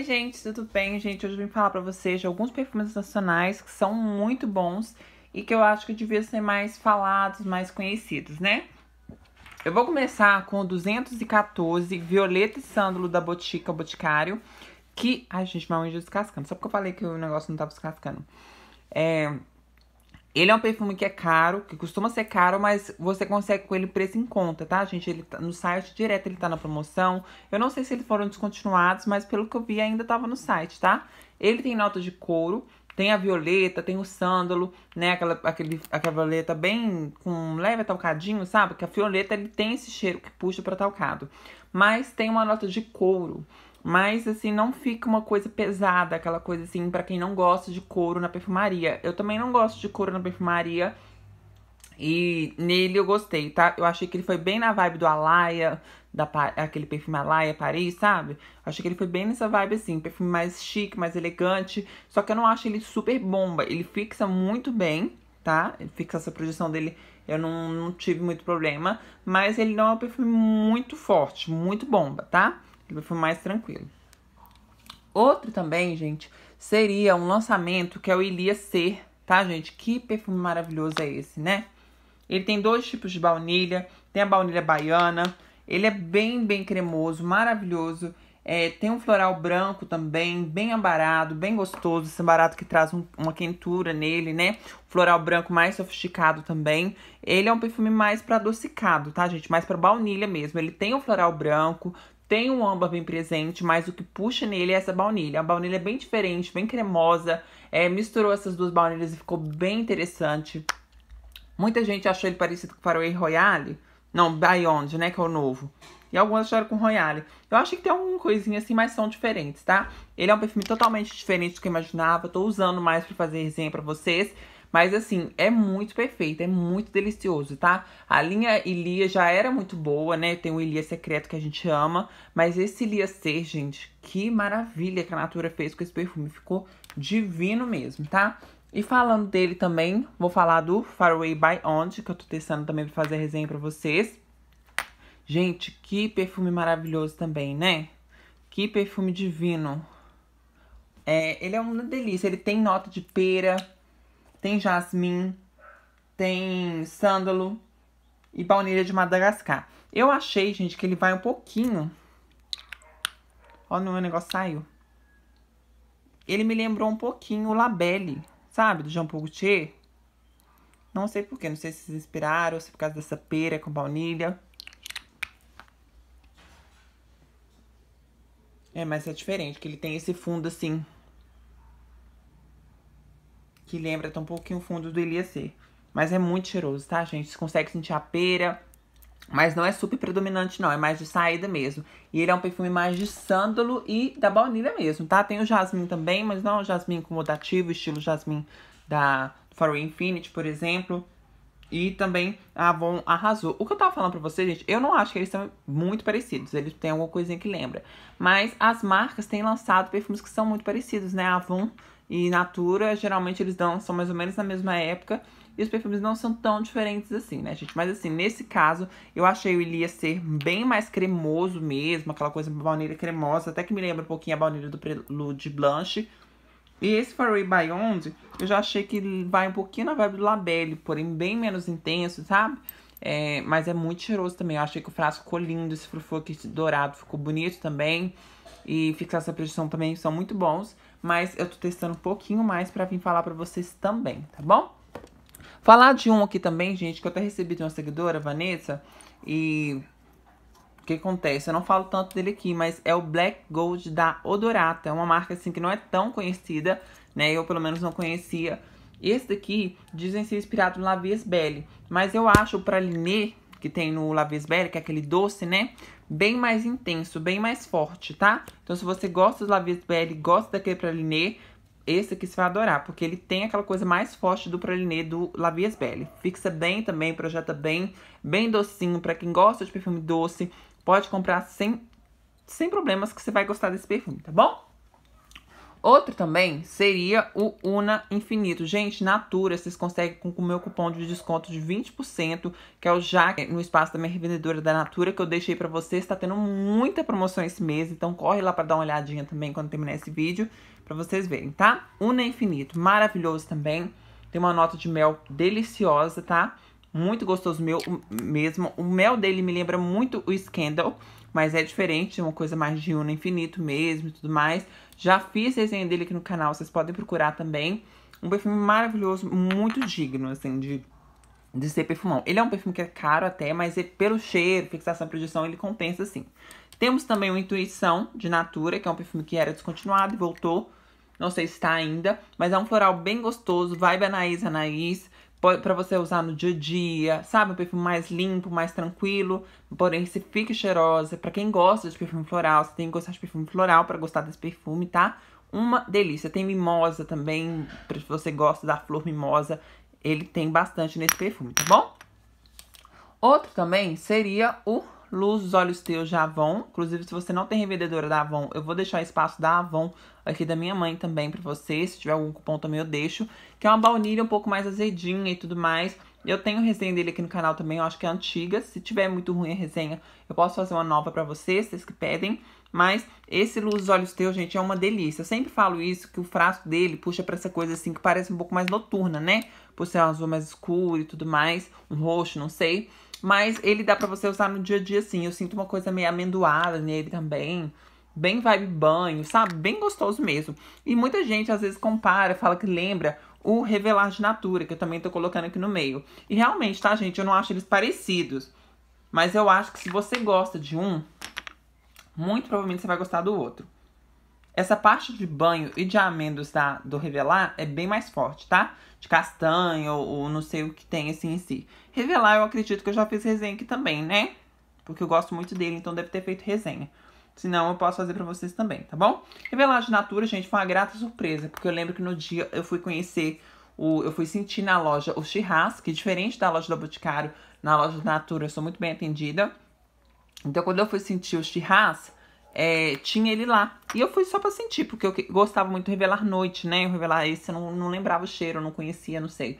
Oi gente, tudo bem? Gente, hoje eu vim falar pra vocês de alguns perfumes nacionais que são muito bons e que eu acho que deviam ser mais falados, mais conhecidos, né? Eu vou começar com o 214 Violeta e Sândalo da Botica Boticário, que... Ai, gente, minha unha descascando, só porque eu falei que o negócio não tava descascando. É... Ele é um perfume que é caro, que costuma ser caro, mas você consegue com ele preço em conta, tá, gente? Ele tá no site direto, ele tá na promoção. Eu não sei se eles foram descontinuados, mas pelo que eu vi ainda tava no site, tá? Ele tem nota de couro, tem a violeta, tem o sândalo, né? Aquela, aquele, aquela violeta bem com um leve talcadinho, sabe? Que a violeta ele tem esse cheiro que puxa para talcado. Mas tem uma nota de couro. Mas assim, não fica uma coisa pesada, aquela coisa assim, para quem não gosta de couro na perfumaria. Eu também não gosto de couro na perfumaria. E nele eu gostei, tá? Eu achei que ele foi bem na vibe do Alaia, da, aquele perfume Alaia Paris, sabe? Achei que ele foi bem nessa vibe assim, perfume mais chique, mais elegante. Só que eu não acho ele super bomba. Ele fixa muito bem, tá? Ele fixa essa projeção dele, eu não, não tive muito problema. Mas ele não é um perfume muito forte, muito bomba, tá? foi mais tranquilo. Outro também, gente, seria um lançamento que é o Ilia C, tá, gente? Que perfume maravilhoso é esse, né? Ele tem dois tipos de baunilha, tem a baunilha baiana, ele é bem, bem cremoso, maravilhoso. É, tem um floral branco também, bem ambarado, bem gostoso. Esse barato que traz um, uma quentura nele, né? Floral branco mais sofisticado também. Ele é um perfume mais para adocicado, tá, gente? Mais para baunilha mesmo. Ele tem um floral branco, tem um âmbar bem presente, mas o que puxa nele é essa baunilha. É A baunilha é bem diferente, bem cremosa. É, misturou essas duas baunilhas e ficou bem interessante. Muita gente achou ele parecido com o Faroe Royale. Não, Beyond, né? Que é o novo. E algumas acharam com Royale. Eu acho que tem alguma coisinha assim, mas são diferentes, tá? Ele é um perfume totalmente diferente do que eu imaginava. Eu tô usando mais pra fazer resenha pra vocês. Mas assim, é muito perfeito, é muito delicioso, tá? A linha Ilia já era muito boa, né? Tem o Ilia secreto que a gente ama, mas esse Ilia C, gente, que maravilha que a Natura fez com esse perfume, ficou divino mesmo, tá? E falando dele também, vou falar do Faraway by Onde, que eu tô testando também pra fazer resenha pra vocês. Gente, que perfume maravilhoso também, né? Que perfume divino. É, ele é uma delícia, ele tem nota de pera, tem jasmim, tem sândalo e baunilha de Madagascar. Eu achei, gente, que ele vai um pouquinho. Ó, meu negócio saiu. Ele me lembrou um pouquinho o Labelle, sabe? Do Jean Paul Gaultier. Não sei porquê, não sei se se inspiraram, se é por causa dessa pera com baunilha. É, mas é diferente, que ele tem esse fundo assim, que lembra até um pouquinho o fundo do C, Mas é muito cheiroso, tá, gente? Você consegue sentir a pera, mas não é super predominante, não. É mais de saída mesmo. E ele é um perfume mais de sândalo e da baunilha mesmo, tá? Tem o jasmim também, mas não é um jasmim incomodativo, estilo jasmim da Foreign Infinity, por exemplo. E também a Avon arrasou. O que eu tava falando pra vocês, gente, eu não acho que eles são muito parecidos. Eles têm alguma coisinha que lembra. Mas as marcas têm lançado perfumes que são muito parecidos, né? A Avon e Natura, geralmente eles dão, são mais ou menos na mesma época. E os perfumes não são tão diferentes assim, né, gente? Mas assim, nesse caso, eu achei o Ilia ser bem mais cremoso mesmo. Aquela coisa baunilha cremosa, até que me lembra um pouquinho a baunilha do Prelude Blanche. E esse Faraway Beyond, eu já achei que vai um pouquinho na vibe do Labelle, porém bem menos intenso, sabe? É, mas é muito cheiroso também. Eu achei que o frasco ficou lindo, esse frufu aqui dourado ficou bonito também. E fixar essa pressão também são muito bons mas eu tô testando um pouquinho mais para vir falar para vocês também, tá bom? Falar de um aqui também, gente, que eu até recebi de uma seguidora, Vanessa, e o que acontece? Eu não falo tanto dele aqui, mas é o Black Gold da Odorata. É uma marca, assim, que não é tão conhecida, né? Eu, pelo menos, não conhecia. Esse daqui dizem ser inspirado no Lavies Belly, mas eu acho para Liné que tem no Lavisbelle, que é aquele doce, né? Bem mais intenso, bem mais forte, tá? Então, se você gosta do Lavisbelle, gosta daquele praliné, esse aqui você vai adorar, porque ele tem aquela coisa mais forte do praliné do Lavias Fixa bem também, projeta bem, bem docinho. Pra quem gosta de perfume doce, pode comprar sem, sem problemas que você vai gostar desse perfume, tá bom? Outro também seria o Una Infinito. Gente, Natura, vocês conseguem com o meu cupom de desconto de 20%, que é o Jaque, no espaço da minha revendedora da Natura, que eu deixei para vocês. Tá tendo muita promoção esse mês, então corre lá para dar uma olhadinha também quando terminar esse vídeo, para vocês verem, tá? Una Infinito, maravilhoso também. Tem uma nota de mel deliciosa, tá? Muito gostoso meu mesmo. O mel dele me lembra muito o Scandal, mas é diferente, é uma coisa mais de Uno Infinito mesmo e tudo mais. Já fiz resenha dele aqui no canal, vocês podem procurar também. Um perfume maravilhoso, muito digno, assim, de, de ser perfumão. Ele é um perfume que é caro até, mas é pelo cheiro, fixação, produção ele compensa, assim. Temos também o Intuição, de Natura, que é um perfume que era descontinuado e voltou. Não sei se está ainda, mas é um floral bem gostoso, vibe Anaís, Anaís para você usar no dia a dia, sabe? Um perfume mais limpo, mais tranquilo, porém se fique cheirosa. Para quem gosta de perfume floral, você tem que gostar de perfume floral para gostar desse perfume, tá? Uma delícia. Tem mimosa também, para se você gosta da flor mimosa, ele tem bastante nesse perfume, tá bom? Outro também seria o Luz dos Olhos Teus da Avon. Inclusive, se você não tem revendedora da Avon, eu vou deixar o espaço da Avon aqui da minha mãe também para você. Se tiver algum cupom também eu deixo. Que é uma baunilha um pouco mais azedinha e tudo mais. Eu tenho resenha dele aqui no canal também, eu acho que é antiga. Se tiver muito ruim a resenha, eu posso fazer uma nova para vocês, vocês que pedem. Mas esse Luz dos Olhos Teus, gente, é uma delícia. Eu sempre falo isso, que o frasco dele puxa pra essa coisa assim que parece um pouco mais noturna, né? Por ser um azul mais escuro e tudo mais, um roxo, não sei. Mas ele dá para você usar no dia a dia, assim. Eu sinto uma coisa meio amendoada nele também. Bem vibe banho, sabe? Bem gostoso mesmo. E muita gente às vezes compara, fala que lembra o Revelar de Natura, que eu também tô colocando aqui no meio. E realmente, tá, gente? Eu não acho eles parecidos. Mas eu acho que se você gosta de um, muito provavelmente você vai gostar do outro. Essa parte de banho e de amêndoas da, do Revelar é bem mais forte, tá? De castanho ou não sei o que tem assim em si. Revelar eu acredito que eu já fiz resenha aqui também, né? Porque eu gosto muito dele, então deve ter feito resenha. Se não, eu posso fazer pra vocês também, tá bom? Revelar de Natura, gente, foi uma grata surpresa. Porque eu lembro que no dia eu fui conhecer, o, eu fui sentir na loja o churrasco. Que é diferente da loja do Boticário, na loja de Natura eu sou muito bem atendida. Então quando eu fui sentir o churrasco é, tinha ele lá. E eu fui só pra sentir, porque eu gostava muito de Revelar Noite, né? Eu Revelar esse eu não, não lembrava o cheiro, eu não conhecia, não sei.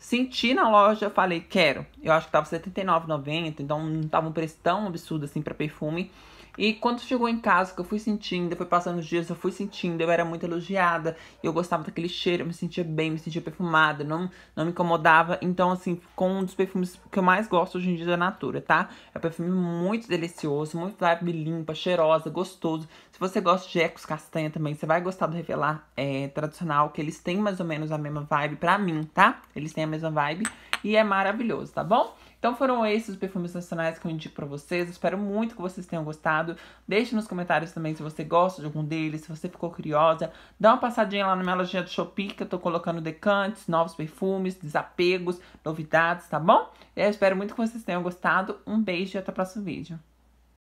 Senti na loja, falei, quero. Eu acho que tava R$79,90, então não tava um preço tão absurdo assim para perfume. E quando chegou em casa, que eu fui sentindo, foi passando os dias, eu fui sentindo, eu era muito elogiada, eu gostava daquele cheiro, eu me sentia bem, me sentia perfumada, não, não me incomodava. Então, assim, com um dos perfumes que eu mais gosto hoje em dia da é Natura, tá? É um perfume muito delicioso, muito vibe limpa, cheirosa, gostoso. Se você gosta de ecos castanha também, você vai gostar do Revelar é, tradicional, que eles têm mais ou menos a mesma vibe pra mim, tá? Eles têm a mesma vibe e é maravilhoso, tá bom? Então foram esses os perfumes nacionais que eu indico pra vocês. espero muito que vocês tenham gostado. Deixe nos comentários também se você gosta de algum deles, se você ficou curiosa. Dá uma passadinha lá na minha lojinha do Shopee, que eu tô colocando decantes, novos perfumes, desapegos, novidades, tá bom? Eu espero muito que vocês tenham gostado. Um beijo e até o próximo vídeo.